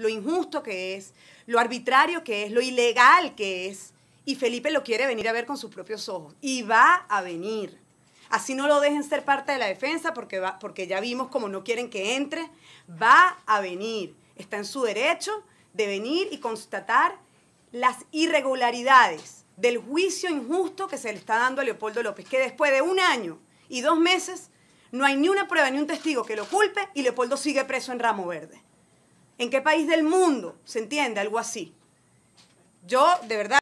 lo injusto que es, lo arbitrario que es, lo ilegal que es. Y Felipe lo quiere venir a ver con sus propios ojos. Y va a venir. Así no lo dejen ser parte de la defensa porque, porque ya vimos como no quieren que entre. Va a venir. Está en su derecho de venir y constatar las irregularidades del juicio injusto que se le está dando a Leopoldo López, que después de un año y dos meses no hay ni una prueba ni un testigo que lo culpe y Leopoldo sigue preso en Ramo Verde. ¿En qué país del mundo? ¿Se entiende? Algo así. Yo, de verdad.